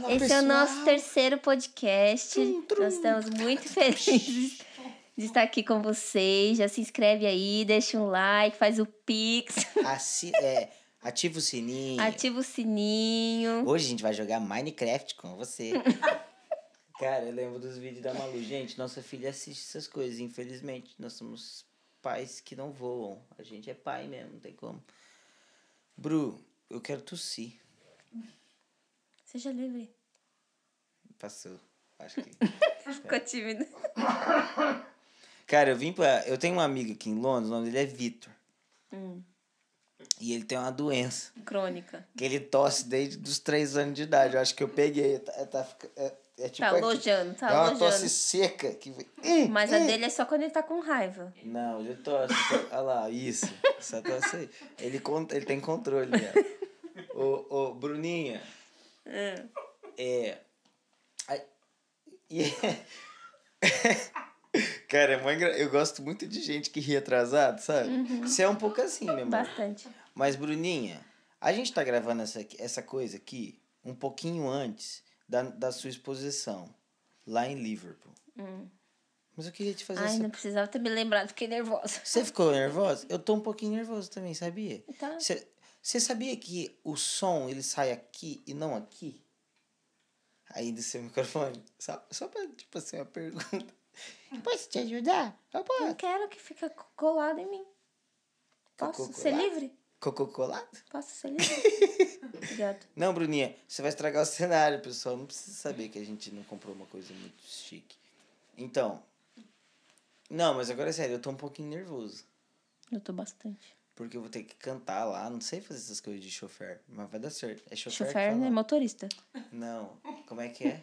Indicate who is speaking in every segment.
Speaker 1: Fala, Esse pessoal. é o nosso terceiro podcast. Trum, trum. Nós estamos muito felizes de estar aqui com vocês. Já se inscreve aí, deixa um like, faz o pix. Assi
Speaker 2: é, ativa o sininho.
Speaker 1: Ativa o sininho. Hoje
Speaker 2: a gente vai jogar Minecraft com você. Cara, eu lembro dos vídeos da Malu. Gente, nossa filha assiste essas coisas, infelizmente. Nós somos pais que não voam. A gente é pai mesmo, não tem como. Bru, eu quero tossir. Seja livre. Passou. Acho que.
Speaker 1: É. Ficou tímido.
Speaker 2: Cara, eu vim pra. Eu tenho um amigo aqui em Londres, o nome dele é Vitor. Hum. E ele tem uma doença.
Speaker 1: Crônica.
Speaker 2: Que ele tosse desde os três anos de idade. Eu acho que eu peguei. Tá, tá, é, é tipo. Tá alojando,
Speaker 1: tá É uma tosse
Speaker 2: seca. Que...
Speaker 1: Mas a dele é só quando ele tá com raiva.
Speaker 2: Não, ele tosse. Olha lá, isso. Essa tosse aí. Ele, ele tem controle dela. Ô, ô, Bruninha. É. é e é- Cara, é muito eu gosto muito de gente que ri atrasado, sabe? Uhum. Você é um pouco assim mesmo. Bastante. Mas, Bruninha, a gente tá gravando essa, essa coisa aqui um pouquinho antes da, da sua exposição, lá em Liverpool. Hum. Mas eu queria te fazer Ai, essa... não
Speaker 1: precisava ter me lembrado, fiquei nervosa. Você
Speaker 2: ficou nervosa? Eu tô um pouquinho nervosa também, sabia? Tá. Você sabia que o som, ele sai aqui e não aqui? aí do seu microfone. Só, só pra, tipo assim, uma pergunta. Posso te ajudar? Eu posso. Não quero que fica colado em mim. Posso Cocô ser colado? livre? Cocô colado? Posso ser livre? Obrigado. Não, Bruninha, você vai estragar o cenário, pessoal. Não precisa saber que a gente não comprou uma coisa muito chique. Então. Não, mas agora é sério, eu tô um pouquinho nervoso.
Speaker 1: Eu tô bastante.
Speaker 2: Porque eu vou ter que cantar lá, não sei fazer essas coisas de chofer, mas vai dar certo. É chofer. Chofer é motorista. Não. Como é que é?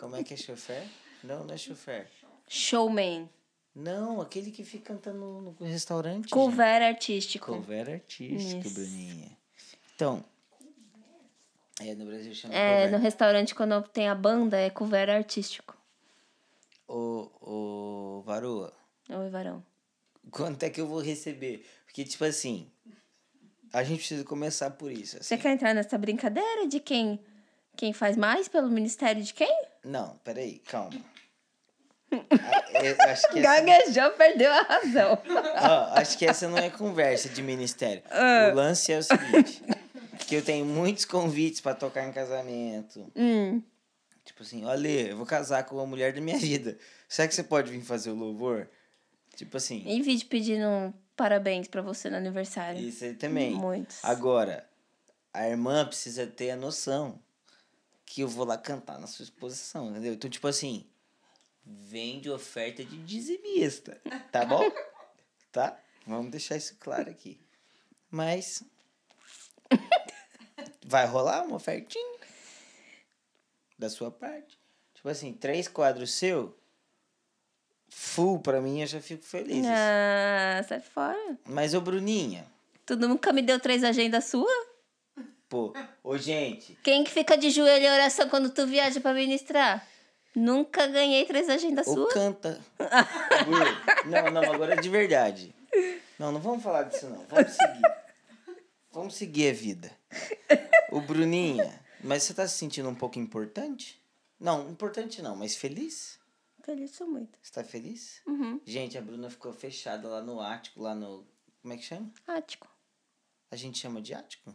Speaker 2: Como é que é chofer? Não, não é chofer. Showman. Não, aquele que fica cantando no restaurante. Cover
Speaker 1: artístico. Cover artístico, Isso.
Speaker 2: Bruninha. Então. É, no Brasil chama É, cover. no
Speaker 1: restaurante quando tem a banda é cover artístico.
Speaker 2: O, o Varua. Oi, Varão quanto é que eu vou receber? Porque, tipo assim, a gente precisa começar por isso. Assim. Você quer
Speaker 1: entrar nessa brincadeira de quem, quem faz mais pelo ministério de quem?
Speaker 2: Não, peraí, calma. É, acho que essa...
Speaker 1: Gaguejou, perdeu a razão.
Speaker 2: oh, acho que essa não é conversa de ministério. Uh. O lance é o seguinte: que eu tenho muitos convites para tocar em casamento. Hum. Tipo assim, olha, eu vou casar com a mulher da minha vida. Será que você pode vir fazer o louvor? Tipo assim. Em
Speaker 1: vídeo pedindo um parabéns para você no aniversário. Isso aí também. Muitos.
Speaker 2: Agora, a irmã precisa ter a noção que eu vou lá cantar na sua exposição, entendeu? Então, tipo assim, vende oferta de dizimista, tá bom? tá? Vamos deixar isso claro aqui. Mas. vai rolar uma ofertinha da sua parte. Tipo assim, três quadros seu full pra mim, eu já fico feliz.
Speaker 1: Ah, sai fora.
Speaker 2: Mas, ô Bruninha.
Speaker 1: Tu nunca me deu três agendas sua?
Speaker 2: Pô, ô gente.
Speaker 1: Quem que fica de joelho em oração quando tu viaja pra ministrar? Nunca ganhei três agendas ô, sua.
Speaker 2: canta. não, não, agora é de verdade. Não, não vamos falar disso não. Vamos seguir. Vamos seguir a vida. O Bruninha, mas você tá se sentindo um pouco importante? Não, importante não, mas feliz? Feliz sou muito. Você tá feliz? Uhum. Gente, a Bruna ficou fechada lá no Ático, lá no. Como é que chama? Ático. A gente chama de Ático?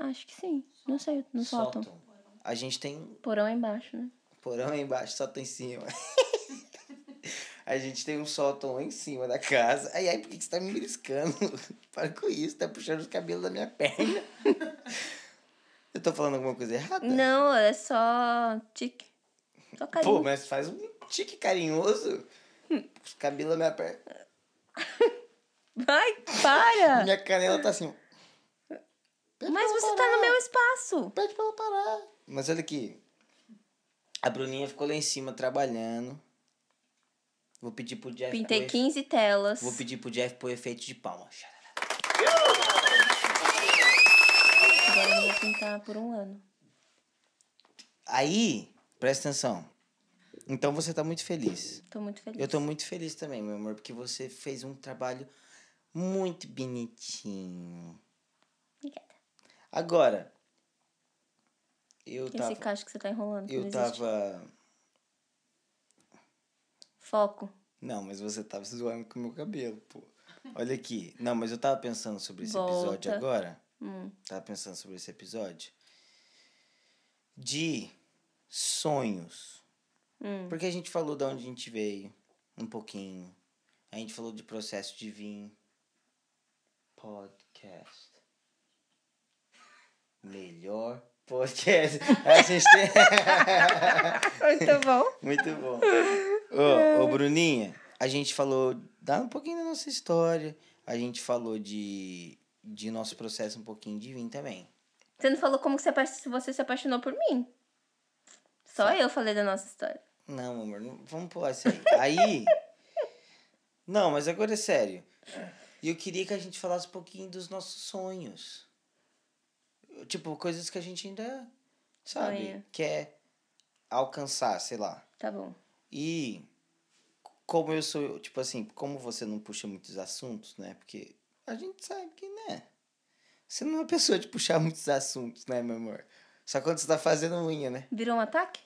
Speaker 1: Acho que sim. Não sei, no sótão.
Speaker 2: sótão. A gente tem.
Speaker 1: Porão é embaixo, né?
Speaker 2: Porão é embaixo, sótão em cima. a gente tem um sótão em cima da casa. aí aí por que, você tá me briscando? Para com isso, tá puxando os cabelos da minha perna. Eu tô falando alguma coisa errada?
Speaker 1: Não, é só tique. Só carinho. Pô, mas
Speaker 2: faz um tique carinhoso. Cabila minha perna. Ai, para! minha canela tá assim.
Speaker 1: Pede mas você tá parar. tá no meu espaço. Pede pra ela parar.
Speaker 2: Mas olha aqui. A Bruninha ficou lá em cima trabalhando. Vou pedir pro Jeff. Pintei pro 15
Speaker 1: efe... telas. Vou
Speaker 2: pedir pro Jeff pôr efeito de palma.
Speaker 1: Agora eu vou pintar por um ano.
Speaker 2: Aí, presta atenção. Então você está muito feliz.
Speaker 1: Tô muito feliz. Eu estou
Speaker 2: muito feliz também, meu amor, porque você fez um trabalho muito bonitinho. Obrigada. Agora, eu tava... Esse cacho que você tá enrolando. Eu tava... Foco. Não, mas você tava zoando com o meu cabelo, pô. Olha aqui. Não, mas eu tava pensando sobre esse Volta. episódio agora. Hum. Tava pensando sobre esse episódio. De sonhos. Hum. Porque a gente falou de onde a gente veio, um pouquinho. A gente falou de processo de vir. Podcast. Melhor podcast. A gente tem... Muito bom. Muito bom. Ô, ô, Bruninha, a gente falou, dá um pouquinho da nossa história. A gente falou de, de nosso processo um pouquinho de vir também.
Speaker 1: Você não falou como que você, você se apaixonou por mim? Só tá. eu falei da nossa história.
Speaker 2: Não, amor, não, vamos pular isso aí. aí. Não, mas agora é sério. E eu queria que a gente falasse um pouquinho dos nossos sonhos. Tipo, coisas que a gente ainda, sabe, Sonha. quer alcançar, sei lá. Tá bom. E como eu sou, tipo assim, como você não puxa muitos assuntos, né? Porque a gente sabe que, né? Você não é uma pessoa de puxar muitos assuntos, né, meu amor? Só quando você tá fazendo unha, né?
Speaker 1: Virou um ataque?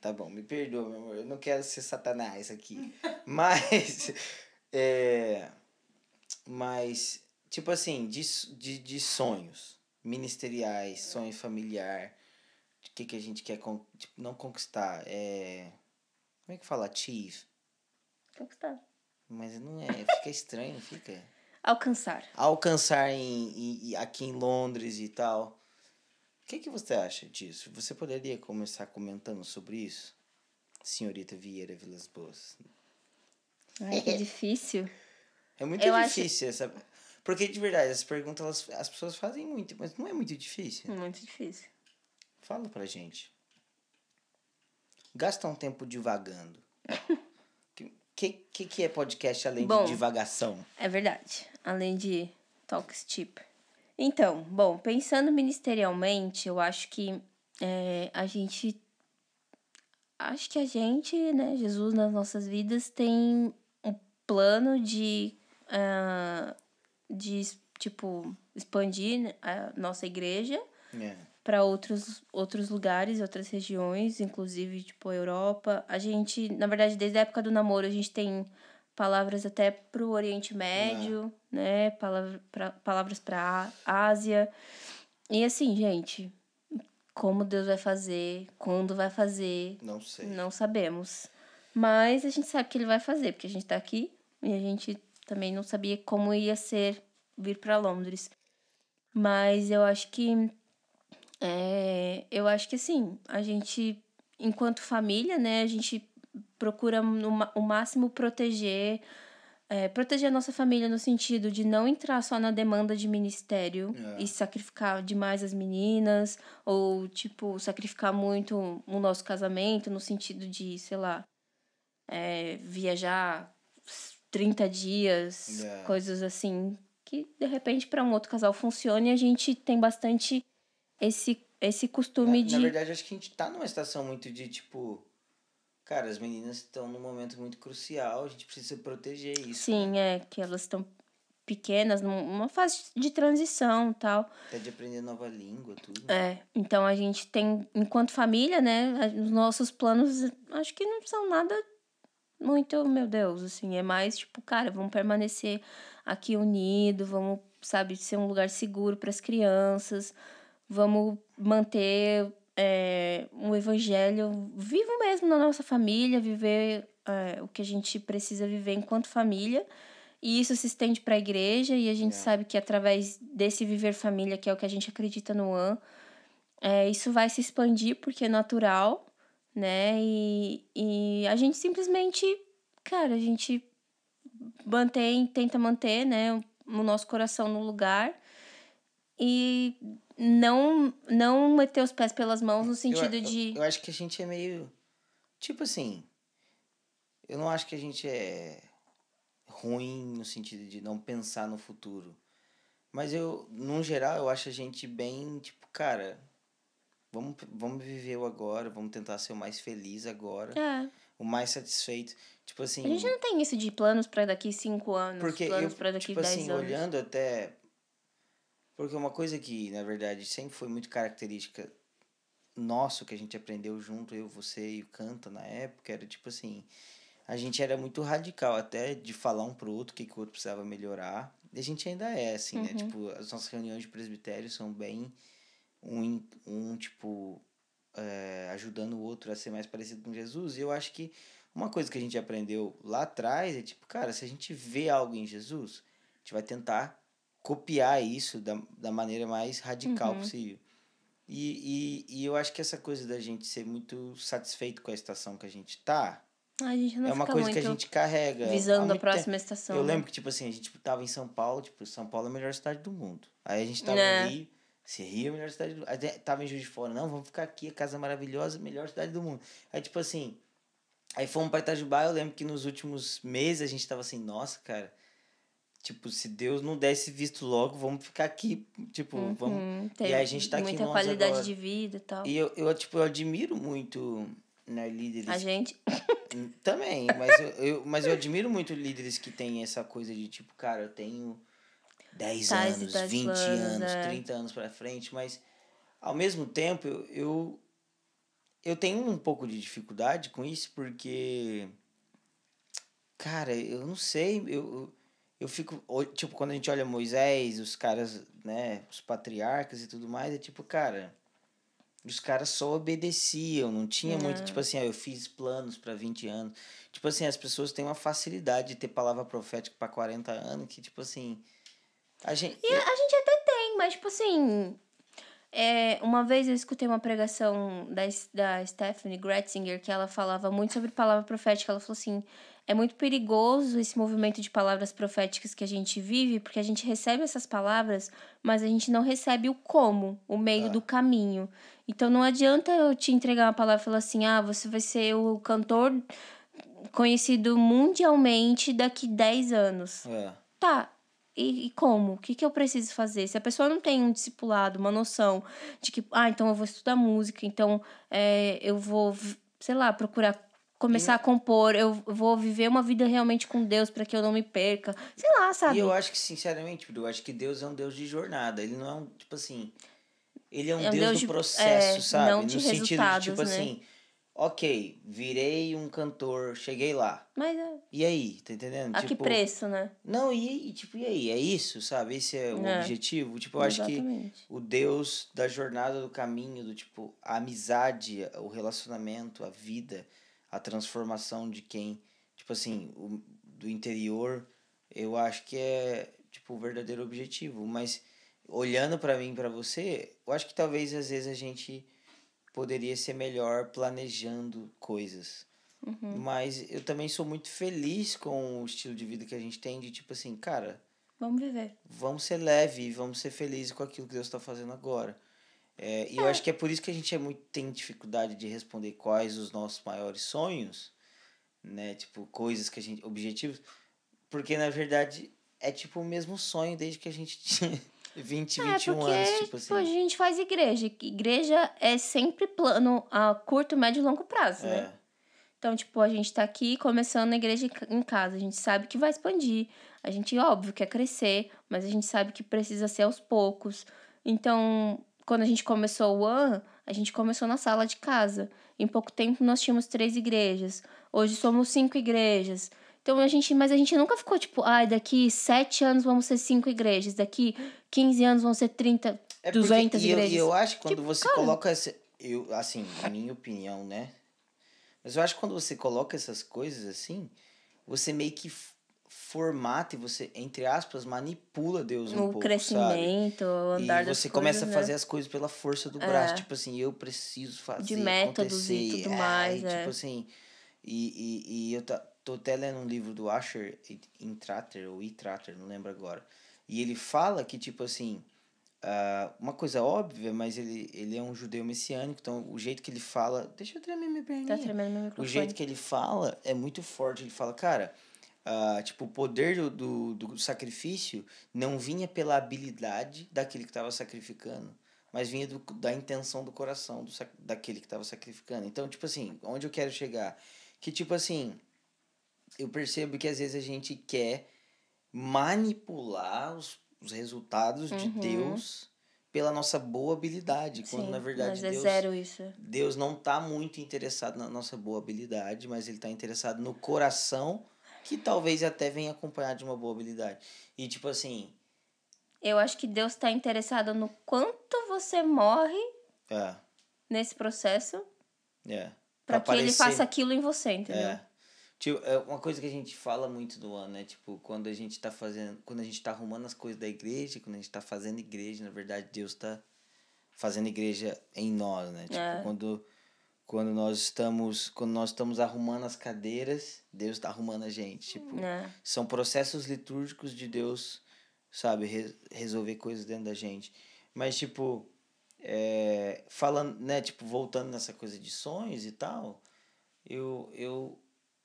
Speaker 2: Tá bom, me perdoa, meu amor. Eu não quero ser satanás aqui. Mas. É, mas, tipo assim, de, de, de sonhos ministeriais, sonho familiar, o que, que a gente quer con tipo, não conquistar. É, como é que fala? Achieve. Conquistar. Mas não é, fica estranho, fica.
Speaker 1: Alcançar.
Speaker 2: Alcançar em, em, aqui em Londres e tal. O que, que você acha disso? Você poderia começar comentando sobre isso, senhorita Vieira Vilas Boas?
Speaker 1: Ai, que difícil.
Speaker 2: É muito Eu difícil acho... essa. Porque, de verdade, essas perguntas elas, as pessoas fazem muito, mas não é muito difícil. Muito difícil. Fala pra gente. Gasta um tempo divagando. O que, que, que é podcast além Bom, de divagação? É
Speaker 1: verdade. Além de talks cheaper. Tipo. Então, bom, pensando ministerialmente, eu acho que é, a gente. Acho que a gente, né, Jesus nas nossas vidas, tem um plano de. Uh, de, tipo, expandir né, a nossa igreja é. para outros, outros lugares, outras regiões, inclusive, tipo, Europa. A gente, na verdade, desde a época do namoro, a gente tem palavras até para o Oriente Médio, é. né? Palavra, pra, palavras para Ásia. E assim, gente, como Deus vai fazer, quando vai fazer, não sei. Não sabemos. Mas a gente sabe que ele vai fazer, porque a gente está aqui e a gente também não sabia como ia ser vir para Londres. Mas eu acho que é, eu acho que assim, a gente enquanto família, né, a gente procura no, o máximo proteger é, proteger a nossa família no sentido de não entrar só na demanda de ministério é. e sacrificar demais as meninas, ou, tipo, sacrificar muito o nosso casamento, no sentido de, sei lá, é, viajar 30 dias, é. coisas assim, que de repente para um outro casal funcione. A gente tem bastante esse, esse costume na, de. Na
Speaker 2: verdade, acho que a gente tá numa situação muito de, tipo cara, as meninas estão num momento muito crucial, a gente precisa proteger isso.
Speaker 1: Sim, né? é, que elas estão pequenas, numa fase de transição tal.
Speaker 2: Até de aprender nova língua, tudo.
Speaker 1: É, então a gente tem, enquanto família, né, os nossos planos, acho que não são nada muito, meu Deus, assim, é mais tipo, cara, vamos permanecer aqui unido, vamos, sabe, ser um lugar seguro para as crianças, vamos manter é, um evangelho vivo mesmo na nossa família, viver é, o que a gente precisa viver enquanto família. E isso se estende para a igreja, e a gente é. sabe que através desse viver família, que é o que a gente acredita no AN, é, isso vai se expandir porque é natural, né? E, e a gente simplesmente, cara, a gente mantém, tenta manter, né, o nosso coração no lugar e não não meter os pés pelas mãos no sentido eu, de.
Speaker 2: Eu, acho que a gente é meio. Tipo assim. Eu não acho que a gente é ruim no sentido de não pensar no futuro. Mas eu, num geral, eu acho a gente bem, tipo, cara, vamos, vamos viver o agora, vamos tentar ser o mais feliz agora. É. O mais satisfeito. Tipo assim. A gente
Speaker 1: não tem isso de planos para daqui cinco anos, porque planos para daqui tipo assim, dez assim, anos. Olhando
Speaker 2: até porque uma coisa que, na verdade, sempre foi muito característica nosso que a gente aprendeu junto, eu, você e o Canta na época, era tipo assim, a gente era muito radical até de falar um pro outro o que, que o outro precisava melhorar. E a gente ainda é, assim, né? uhum. né? Tipo, as nossas reuniões de presbitério são bem um, um tipo, é, ajudando o outro a ser mais parecido com Jesus. E eu acho que uma coisa que a gente aprendeu lá atrás é tipo, cara, se a gente vê algo em Jesus, a gente vai tentar copiar isso da, da maneira mais radical uhum. possível. E, e, e eu acho que essa coisa da gente ser muito satisfeito com a estação que a gente tá.
Speaker 1: A gente não é uma coisa que a gente carrega. Visando a próxima estação. Eu né? lembro
Speaker 2: que, tipo assim, a gente tava em São Paulo, tipo, São Paulo é a melhor cidade do mundo. Aí a gente tava né? no Rio, se Rio é a melhor cidade do mundo. Aí tava em Juiz de Fora, não, vamos ficar aqui, a casa maravilhosa, melhor cidade do mundo. Aí, tipo assim, aí fomos pra Itajubá, eu lembro que nos últimos meses a gente tava assim, nossa, cara, Tipo, se Deus não desse visto logo, vamos ficar aqui. Tipo, uhum, vamos. E a gente tá muita aqui. Muita qualidade agora. de
Speaker 1: vida e tal. E
Speaker 2: eu, eu, tipo, eu admiro muito né, líderes. A gente. Hum, também, mas eu, eu, mas eu admiro muito líderes que têm essa coisa de tipo, cara, eu tenho 10 Tais anos, 20 anos, anos é. 30 anos pra frente, mas ao mesmo tempo eu, eu, eu tenho um pouco de dificuldade com isso, porque. Cara, eu não sei, eu, eu fico, tipo, quando a gente olha Moisés, os caras, né, os patriarcas e tudo mais, é tipo, cara, os caras só obedeciam, não tinha uhum. muito, é. tipo assim, ah, eu fiz planos para 20 anos. Tipo assim, as pessoas têm uma facilidade de ter palavra profética para 40 anos, que tipo assim, a gente E a,
Speaker 1: a gente até tem, mas tipo assim, é, uma vez eu escutei uma pregação da, da Stephanie Gretzinger que ela falava muito sobre palavra profética. Ela falou assim: é muito perigoso esse movimento de palavras proféticas que a gente vive, porque a gente recebe essas palavras, mas a gente não recebe o como, o meio ah. do caminho. Então não adianta eu te entregar uma palavra e falar assim: ah, você vai ser o cantor conhecido mundialmente daqui 10 anos. É. Tá. E, e como? O que, que eu preciso fazer? Se a pessoa não tem um discipulado, uma noção de que, ah, então eu vou estudar música, então é, eu vou, sei lá, procurar começar a compor, eu vou viver uma vida realmente com Deus para que eu não me perca. Sei lá,
Speaker 2: sabe? E eu acho que, sinceramente, eu acho que Deus é um Deus de jornada. Ele não é um, tipo assim. Ele é um, é um Deus, Deus, do processo, é, sabe? Não de no sentido de, tipo né? assim, ok, virei um cantor, cheguei lá. Mas é. E aí, tá entendendo? A tipo, que preço,
Speaker 1: né? Não, e, e, tipo,
Speaker 2: e aí? É isso, sabe? Esse é o é. objetivo. Tipo, eu Exatamente. acho que o Deus da jornada, do caminho, do tipo, a amizade, o relacionamento, a vida a transformação de quem, tipo assim, o, do interior, eu acho que é, tipo, o verdadeiro objetivo. Mas olhando para mim, para você, eu acho que talvez às vezes a gente poderia ser melhor planejando coisas. Uhum. Mas eu também sou muito feliz com o estilo de vida que a gente tem, de tipo assim, cara. Vamos viver. Vamos ser leve, vamos ser felizes com aquilo que Deus está fazendo agora. É, e eu é. acho que é por isso que a gente é muito, tem dificuldade de responder quais os nossos maiores sonhos, né? Tipo, coisas que a gente. objetivos. Porque, na verdade, é tipo o mesmo sonho desde que a gente tinha 20, é, 21 porque, anos. Tipo, tipo assim. a
Speaker 1: gente faz igreja. Igreja é sempre plano a curto, médio e longo prazo, né? é. né? Então, tipo, a gente tá aqui começando a igreja em casa. A gente sabe que vai expandir. A gente, óbvio, quer crescer, mas a gente sabe que precisa ser aos poucos. Então, quando a gente começou o an a gente começou na sala de casa. Em pouco tempo nós tínhamos três igrejas. Hoje somos cinco igrejas. Então a gente, mas a gente nunca ficou tipo, ai, ah, daqui sete anos vamos ser cinco igrejas, daqui 15 anos vão ser 30, é 200 porque, igrejas. E eu, eu,
Speaker 2: acho que quando que, tipo, você cara, coloca esse eu, assim, minha opinião, né? Mas eu acho que quando você coloca essas coisas assim, você meio que formata e você, entre aspas, manipula Deus um o pouco. O crescimento,
Speaker 1: sabe? o andar E você começa coisas, a fazer né? as
Speaker 2: coisas pela força do é. braço. Tipo assim, eu preciso fazer. De métodos acontecer. e tudo é, mais. E, tipo é. Tipo assim. E, e, e eu tá, tô até lendo um livro do Asher Intrater, ou Itrater, não lembro agora. E ele fala que, tipo assim. Uh, uma coisa óbvia, mas ele, ele é um judeu messiânico, então o jeito que ele fala. Deixa eu tremer minha perninha. Tá tremendo meu microfone. O jeito que ele fala é muito forte. Ele fala, cara, Uh, tipo, o poder do, do, do, sacrifício não vinha pela habilidade daquele que estava sacrificando, mas vinha do, da intenção do coração do, daquele que estava sacrificando. Então, tipo assim, onde eu quero chegar? Que, tipo assim, eu percebo que às vezes a gente quer manipular os, os resultados uhum. de Deus pela nossa boa habilidade, quando Sim, na verdade é Deus, Deus não está muito interessado na nossa boa habilidade, mas ele está interessado no coração que talvez até venha acompanhado de uma boa habilidade. E tipo assim.
Speaker 1: Eu acho que Deus está interessado no quanto você morre é. nesse processo.
Speaker 2: É. Para que aparecer... ele faça
Speaker 1: aquilo em você, entendeu? É.
Speaker 2: Tipo, é uma coisa que a gente fala muito do ano, né? Tipo, quando a gente tá fazendo. Quando a gente tá arrumando as coisas da igreja, quando a gente tá fazendo igreja, na verdade, Deus tá fazendo igreja em nós, né? Tipo, é. quando quando nós estamos, quando nós estamos arrumando as cadeiras, Deus está arrumando a gente. Tipo, é. são processos litúrgicos de Deus, sabe, re resolver coisas dentro da gente. Mas tipo, é, falando, né, tipo, voltando nessa coisa de sonhos e tal, eu, eu,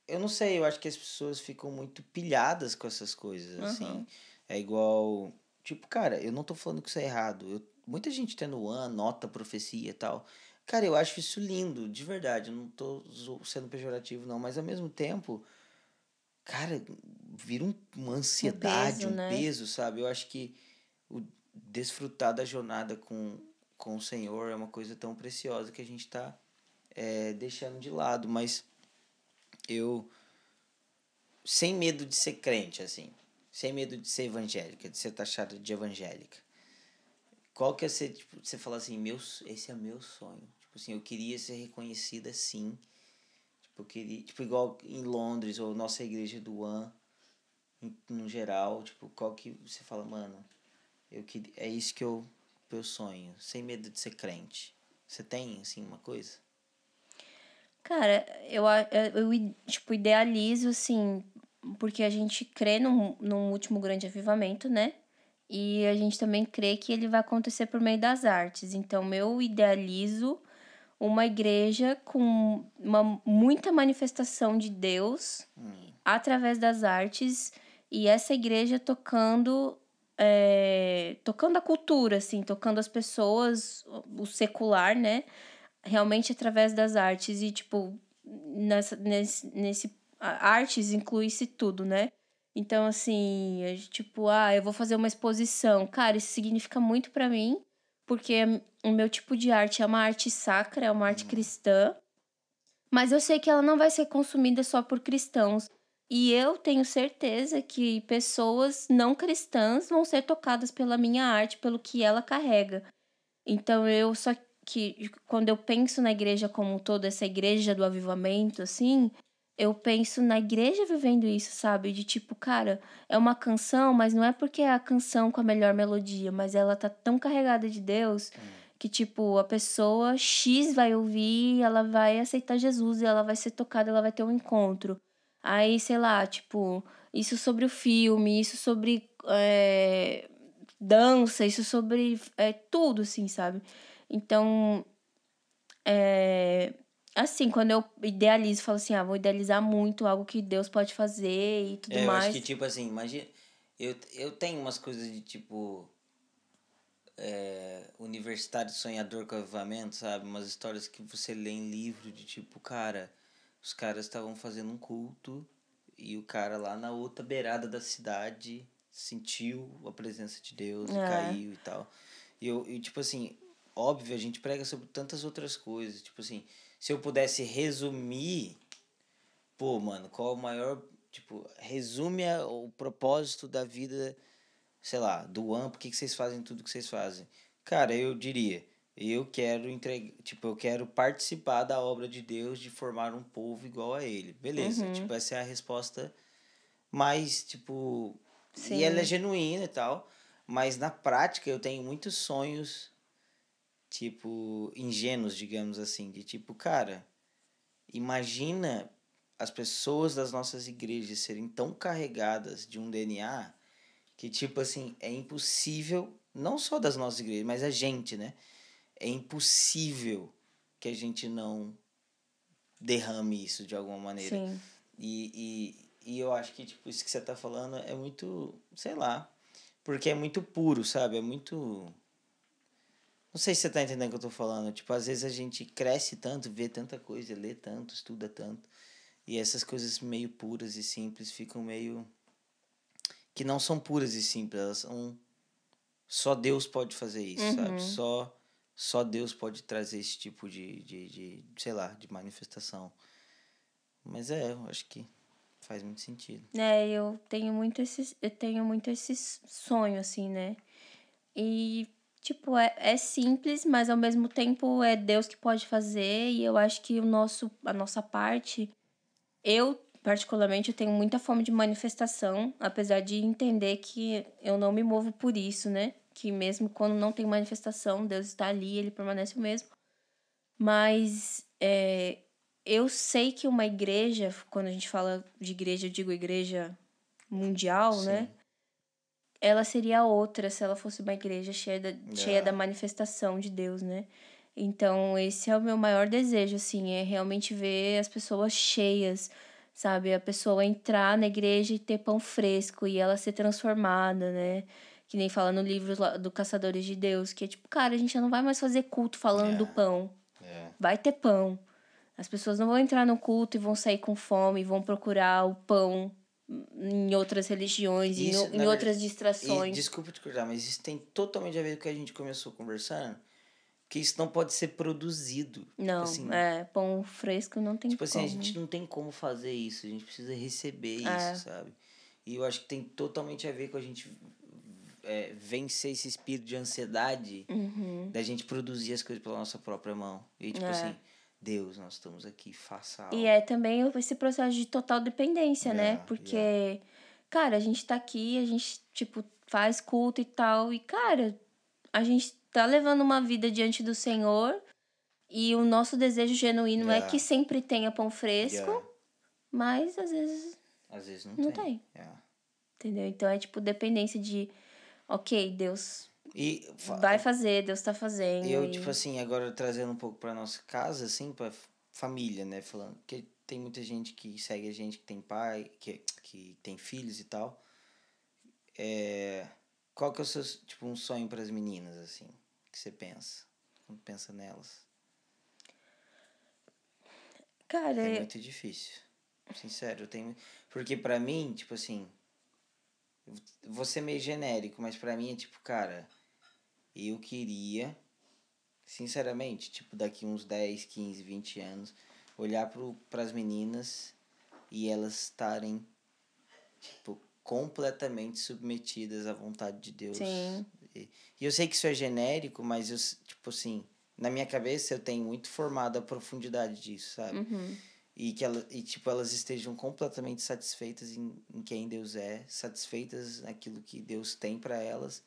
Speaker 2: eu não sei, eu acho que as pessoas ficam muito pilhadas com essas coisas, uhum. assim. É igual, tipo, cara, eu não tô falando que isso é errado. Eu, muita gente tendo ano, ah, nota, profecia e tal. Cara, eu acho isso lindo, de verdade. Eu não tô sendo pejorativo, não, mas ao mesmo tempo, cara, vira um, uma ansiedade, um peso, um né? peso, sabe? Eu acho que o desfrutar da jornada com, com o Senhor é uma coisa tão preciosa que a gente tá é, deixando de lado, mas eu sem medo de ser crente, assim, sem medo de ser evangélica, de ser taxada de evangélica. Qual que é ser, tipo, você fala assim, meu, esse é meu sonho assim, eu queria ser reconhecida assim. Tipo, eu queria, tipo igual em Londres, ou nossa igreja do One, no geral, tipo, qual que você fala, mano, eu que é isso que eu, meu sonho, sem medo de ser crente. Você tem, assim, uma coisa?
Speaker 1: Cara, eu, eu tipo, idealizo, assim, porque a gente crê num, num último grande avivamento, né? E a gente também crê que ele vai acontecer por meio das artes. Então, eu idealizo uma igreja com uma, muita manifestação de Deus hum. através das artes e essa igreja tocando é, tocando a cultura assim tocando as pessoas o secular né realmente através das artes e tipo nessa nesse, nesse artes inclui-se tudo né então assim é, tipo ah eu vou fazer uma exposição cara isso significa muito para mim porque é o meu tipo de arte é uma arte sacra, é uma arte uhum. cristã, mas eu sei que ela não vai ser consumida só por cristãos. E eu tenho certeza que pessoas não cristãs vão ser tocadas pela minha arte, pelo que ela carrega. Então eu só que quando eu penso na igreja como um todo, essa igreja do avivamento, assim, eu penso na igreja vivendo isso, sabe? De tipo, cara, é uma canção, mas não é porque é a canção com a melhor melodia, mas ela tá tão carregada de Deus que tipo a pessoa X vai ouvir, ela vai aceitar Jesus, ela vai ser tocada, ela vai ter um encontro. Aí, sei lá, tipo, isso sobre o filme, isso sobre é, dança, isso sobre é, tudo, assim, sabe? Então, é, assim, quando eu idealizo, falo assim, ah, vou idealizar muito algo que Deus pode fazer e tudo é, mais. Eu acho que,
Speaker 2: tipo assim, imagina, eu, eu tenho umas coisas de, tipo, é, universitário sonhador com avivamento, sabe? Umas histórias que você lê em livro de tipo, cara, os caras estavam fazendo um culto e o cara lá na outra beirada da cidade sentiu a presença de Deus é. e caiu e tal. E eu, e tipo assim, óbvio, a gente prega sobre tantas outras coisas, tipo assim, se eu pudesse resumir, pô, mano, qual o maior, tipo, resume o propósito da vida sei lá, do AMP, por que, que vocês fazem tudo que vocês fazem? Cara, eu diria, eu quero entregar, tipo, eu quero participar da obra de Deus de formar um povo igual a ele. Beleza, uhum. tipo, essa é a resposta mais, tipo, Sim. e ela é genuína e tal, mas na prática eu tenho muitos sonhos tipo ingênuos, digamos assim, de tipo, cara, imagina as pessoas das nossas igrejas serem tão carregadas de um DNA que tipo assim, é impossível, não só das nossas igrejas, mas a gente, né? É impossível que a gente não derrame isso de alguma maneira. Sim. E, e, e eu acho que tipo, isso que você tá falando é muito, sei lá, porque é muito puro, sabe? É muito. Não sei se você tá entendendo o que eu tô falando. Tipo, às vezes a gente cresce tanto, vê tanta coisa, lê tanto, estuda tanto. E essas coisas meio puras e simples ficam meio que não são puras e simples, elas são só Deus pode fazer isso, uhum. sabe? Só só Deus pode trazer esse tipo de, de, de, sei lá, de manifestação. Mas é, eu acho que faz muito sentido.
Speaker 1: É, eu tenho muito esse, eu tenho muito esse sonho, assim, né? E, tipo, é, é simples, mas ao mesmo tempo é Deus que pode fazer. E eu acho que o nosso, a nossa parte, eu particularmente, eu tenho muita fome de manifestação, apesar de entender que eu não me movo por isso, né? Que mesmo quando não tem manifestação, Deus está ali, ele permanece o mesmo. Mas é, eu sei que uma igreja, quando a gente fala de igreja, eu digo igreja mundial, né? Sim. né? Ela seria outra se ela fosse uma igreja cheia da, yeah. cheia da é. manifestação de Deus, né? Então, esse é o meu maior desejo, assim, é realmente ver as pessoas cheias, sabe? A pessoa entrar na igreja e ter pão fresco e ela ser transformada, né? Que nem fala no livro do Caçadores de Deus, que é tipo, cara, a gente já não vai mais fazer culto falando é. do pão. É. Vai ter pão. As pessoas não vão entrar no culto e vão sair com fome, vão procurar o pão em outras religiões isso, e em verdade, outras distrações. E,
Speaker 2: desculpa te cortar, mas isso tem totalmente a ver com o que a gente começou conversando porque isso não pode ser produzido. Tipo não, assim, é,
Speaker 1: pão fresco não tem tipo como. Tipo assim, a gente
Speaker 2: não tem como fazer isso, a gente precisa receber é. isso, sabe? E eu acho que tem totalmente a ver com a gente é, vencer esse espírito de ansiedade uhum. da gente produzir as coisas pela nossa própria mão. E tipo é. assim, Deus, nós estamos aqui, faça algo. E é
Speaker 1: também esse processo de total dependência, né? É, é. Porque, cara, a gente tá aqui, a gente, tipo, faz culto e tal, e, cara, a gente tá levando uma vida diante do Senhor e o nosso desejo genuíno é yeah. é que sempre tenha pão fresco, yeah. mas às vezes.
Speaker 2: Às vezes não, não tem. tem. Yeah.
Speaker 1: Entendeu? Então é tipo dependência de, ok, Deus
Speaker 2: e, vai
Speaker 1: fazer, Deus está fazendo. Eu, e... tipo
Speaker 2: assim, agora trazendo um pouco para nossa casa, assim, para família, né? Falando que tem muita gente que segue a gente que tem pai, que, que tem filhos e tal. É qual que é o seu, tipo, um sonho para as meninas, assim, que você pensa? Quando pensa nelas? Cara, é, é muito difícil. Sincero, eu tenho, porque para mim, tipo assim, você é meio genérico, mas para mim é tipo, cara, eu queria sinceramente, tipo, daqui uns 10, 15, 20 anos, olhar para as meninas e elas estarem, tipo, completamente submetidas à vontade de Deus. Sim. E, e eu sei que isso é genérico, mas eu, tipo assim, na minha cabeça eu tenho muito formado a profundidade disso, sabe? Uhum. E que ela, e, tipo, elas estejam completamente satisfeitas em, em quem Deus é, satisfeitas naquilo que Deus tem para elas,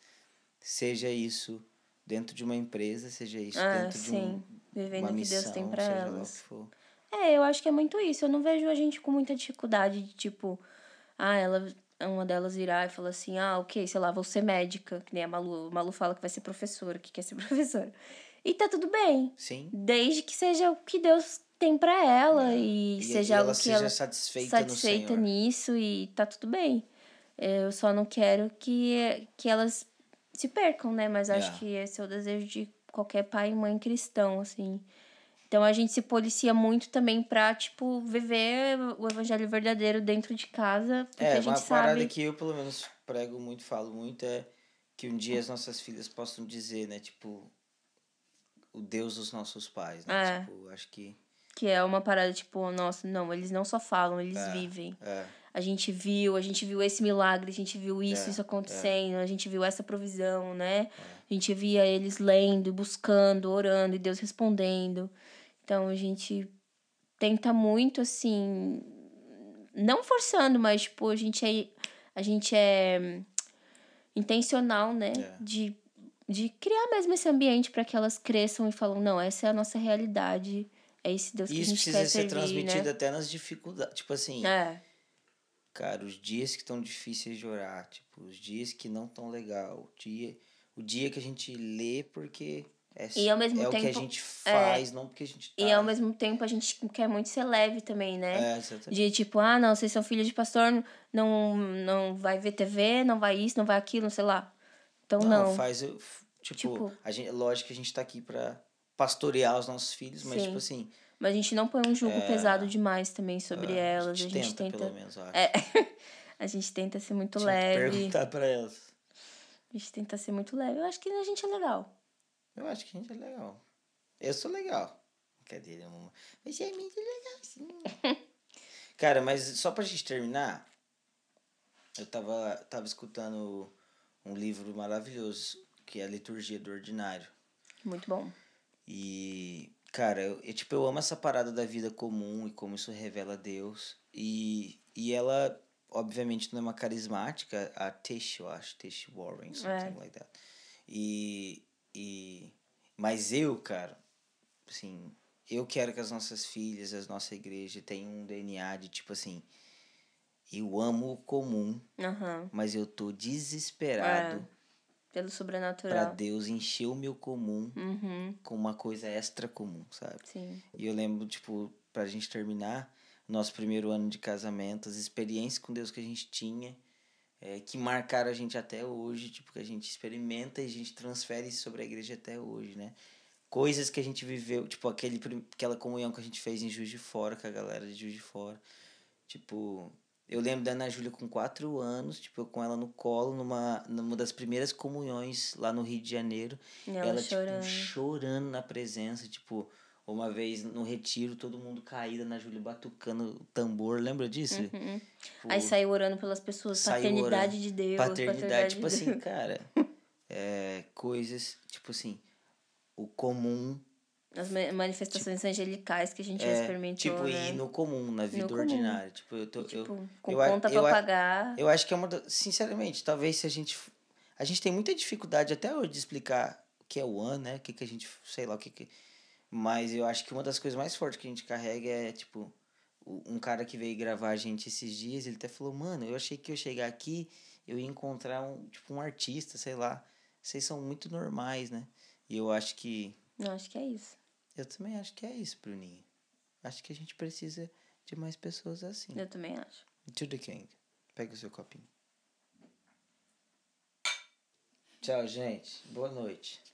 Speaker 2: seja isso dentro de uma empresa, seja isso ah, dentro sim. de um, Vivendo uma missão, que Deus tem para elas.
Speaker 1: É, eu acho que é muito isso. Eu não vejo a gente com muita dificuldade de tipo, ah, ela uma delas irá e falar assim: ah, ok, sei lá, vou ser médica, que nem a Malu. A Malu fala que vai ser professora, que quer é ser professora. E tá tudo bem. Sim. Desde que seja o que Deus tem para ela é. e, e, seja algo que ela satisfeita, satisfeita nisso e tá tudo bem. Eu só não quero que, que elas se percam, né? Mas acho é. que esse é o desejo de qualquer pai e mãe cristão, assim. Então a gente se policia muito também pra, tipo, viver o evangelho verdadeiro dentro de casa. Porque é, a gente uma sabe... parada que
Speaker 2: eu, pelo menos, prego muito, falo muito, é que um dia as nossas filhas possam dizer, né, tipo, o Deus dos nossos pais, né? É. Tipo, acho que.
Speaker 1: Que é uma parada, tipo, nossa, não, eles não só falam, eles é, vivem. É. A gente viu, a gente viu esse milagre, a gente viu isso, é, isso é. acontecendo, a gente viu essa provisão, né? É. A gente via eles lendo, buscando, orando e Deus respondendo. Então a gente tenta muito assim, não forçando, mas tipo, a gente é a gente é intencional, né, é. de de criar mesmo esse ambiente para que elas cresçam e falam, não, essa é a nossa realidade, é esse Deus que Isso a gente precisa quer ser servir, transmitido né?
Speaker 2: até nas dificuldades, tipo assim. É. Cara, os dias que estão difíceis de orar, tipo, os dias que não tão legal, o dia o dia que a gente lê porque é, e ao mesmo é tempo, o que a gente é, faz, é, não porque a gente tá. E
Speaker 1: ao mesmo tempo a gente quer muito ser leve também, né? É, exatamente. De tipo, ah, não, vocês são filhos de pastor, não, não vai ver TV, não vai isso, não vai aquilo, sei lá. Então não. Não,
Speaker 2: faz. Tipo, tipo a gente, lógico que a gente tá aqui pra pastorear os nossos filhos, mas tipo sim. tipo
Speaker 1: assim. Mas a gente não põe um jugo é, pesado demais também sobre elas. A gente, a gente tenta, tenta, Pelo menos, eu é, acho. É, a gente tenta ser muito Tinha leve. Que perguntar
Speaker 2: pra elas.
Speaker 1: A gente tenta ser muito leve. Eu acho que a gente é legal. Eu acho que a gente é legal.
Speaker 2: Eu sou legal. cadê uma. Você é muito legal, sim. Cara, mas só pra gente terminar, eu tava, tava escutando um livro maravilhoso, que é a Liturgia do Ordinário. Muito bom. E, cara, eu, eu, tipo, eu amo essa parada da vida comum e como isso revela Deus. E, e ela, obviamente, não é uma carismática, a Tish, eu acho, Tish Warren, something é. like that. E e mas eu, cara, assim, eu quero que as nossas filhas, a nossa igreja tenham um DNA de tipo assim, eu amo o comum, uhum. mas eu tô desesperado é. Pelo sobrenatural. Pra Deus encher o meu comum uhum. com uma coisa extra comum, sabe? Sim. E eu lembro, tipo, pra gente terminar, nosso primeiro ano de casamento, as experiências com Deus que a gente tinha é, que marcaram a gente até hoje, tipo, que a gente experimenta e a gente transfere sobre a igreja até hoje, né? Coisas que a gente viveu, tipo, aquele, aquela comunhão que a gente fez em Juiz de Fora, com a galera de Juiz de Fora. Tipo, eu lembro da Ana Júlia com quatro anos, tipo, eu com ela no colo, numa, numa das primeiras comunhões lá no Rio de Janeiro.
Speaker 1: E ela, ela tipo, chorando. tipo,
Speaker 2: chorando na presença, tipo uma vez no retiro, todo mundo caído na Júlia batucando o tambor, lembra disso? Uhum. Aí tipo, saiu orando pelas pessoas, paternidade orando, de Deus. Paternidade, paternidade tipo de assim, Deus. cara. É, coisas, tipo assim, o comum.
Speaker 1: As manifestações tipo, angelicais que a gente é, experimentou. Tipo, né? e no
Speaker 2: comum, na vida no ordinária. Comum. Tipo, eu tô. Tipo, eu,
Speaker 1: com eu, conta eu, pra eu, pagar. Eu
Speaker 2: acho que é uma. Sinceramente, talvez se a gente. A gente tem muita dificuldade até hoje de explicar o que é o ano, né? O que, que a gente. Sei lá, o que. que mas eu acho que uma das coisas mais fortes que a gente carrega é, tipo, um cara que veio gravar a gente esses dias, ele até falou, mano, eu achei que eu chegar aqui, eu ia encontrar um, tipo, um artista, sei lá. Vocês são muito normais, né? E eu acho que. Eu acho que é isso. Eu também acho que é isso, Bruninho. Acho que a gente precisa de mais pessoas assim. Eu também acho. Tudo quem? Pega o seu copinho. Tchau, gente. Boa noite.